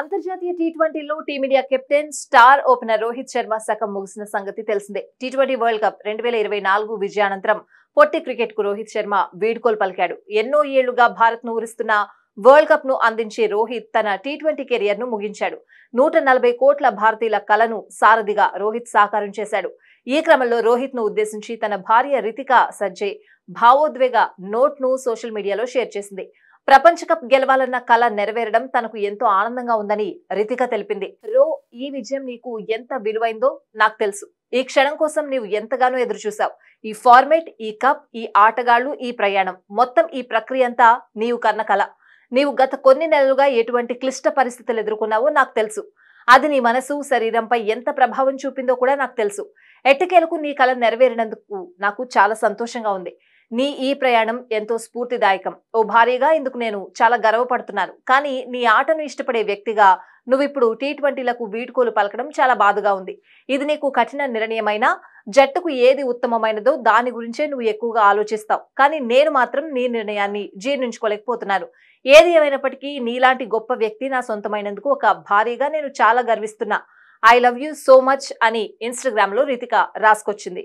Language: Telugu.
అంతర్జాతీయ టీ ట్వంటీలో team India captain star opener Rohit Sharma సగం ముగిసిన సంగతి తెలిసిందే టీ ట్వంటీ వరల్డ్ కప్ రెండు వేల ఇరవై నాలుగు విజయానంతరం పొట్టి క్రికెట్ కు రోహిత్ శర్మ వీడ్కోలు పలికాడు ఎన్నో ఏళ్లుగా భారత్ ను ఊరిస్తున్న వరల్డ్ కప్ ను అందించే రోహిత్ తన టీ ట్వంటీ కెరియర్ ను ముగించాడు నూట నలభై కోట్ల భారతీయుల కలను సారథిగా రోహిత్ సాకారం చేశాడు ఈ క్రమంలో రోహిత్ ను ఉద్దేశించి తన భార్య రితిక సజ్జయ్ భావోద్వేగ నోట్ ను సోషల్ మీడియాలో షేర్ చేసింది ప్రపంచ కప్ గెలవాలన్న కళ నెరవేరడం తనకు ఎంతో ఆనందంగా ఉందని రితిక తెలిపింది రో ఈ విజయం నీకు ఎంత విలువైందో నాకు తెలుసు ఈ క్షణం కోసం నీవు ఎంతగానో ఎదురుచూసావు ఈ ఫార్మేట్ ఈ కప్ ఈ ఆటగాళ్లు ఈ ప్రయాణం మొత్తం ఈ ప్రక్రియ అంతా నీవు కన్న కళ నీవు గత కొన్ని నెలలుగా ఎటువంటి క్లిష్ట పరిస్థితులు ఎదుర్కొన్నావో నాకు తెలుసు అది నీ మనసు శరీరంపై ఎంత ప్రభావం చూపిందో కూడా నాకు తెలుసు ఎట్టకేలకు నీ కళ నెరవేరినందుకు నాకు చాలా సంతోషంగా ఉంది నీ ఈ ప్రయాణం ఎంతో స్ఫూర్తిదాయకం ఓ భారీగా ఇందుకు నేను చాలా గర్వపడుతున్నాను కానీ నీ ఆటను ఇష్టపడే వ్యక్తిగా నువ్వు ఇప్పుడు టీ ట్వంటీలకు వీడ్కోలు పలకడం చాలా బాధగా ఉంది ఇది నీకు కఠిన నిర్ణయమైన జట్టుకు ఏది ఉత్తమమైనదో దాని గురించే నువ్వు ఎక్కువగా ఆలోచిస్తావు కానీ నేను మాత్రం నీ నిర్ణయాన్ని జీర్ణించుకోలేకపోతున్నాను ఏది ఏమైనప్పటికీ నీలాంటి గొప్ప వ్యక్తి నా సొంతమైనందుకు ఒక భారీగా నేను చాలా గర్విస్తున్నా I love you so much అని లో రితిక రాసుకొచ్చింది